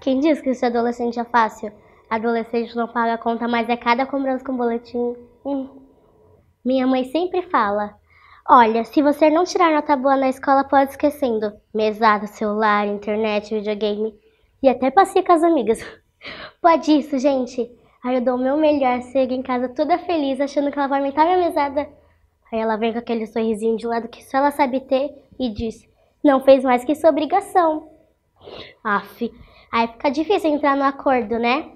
Quem diz que ser adolescente é fácil? Adolescente não paga a conta, mas é cada cobrança com boletim. Hum. Minha mãe sempre fala: Olha, se você não tirar nota boa na escola, pode esquecendo. Mesada, celular, internet, videogame e até passei com as amigas. Pode isso, gente. Aí eu dou o meu melhor, chego em casa toda feliz, achando que ela vai aumentar minha mesada. Aí ela vem com aquele sorrisinho de lado que só ela sabe ter e diz: Não fez mais que sua obrigação. Aff. Aí fica difícil entrar no acordo, né?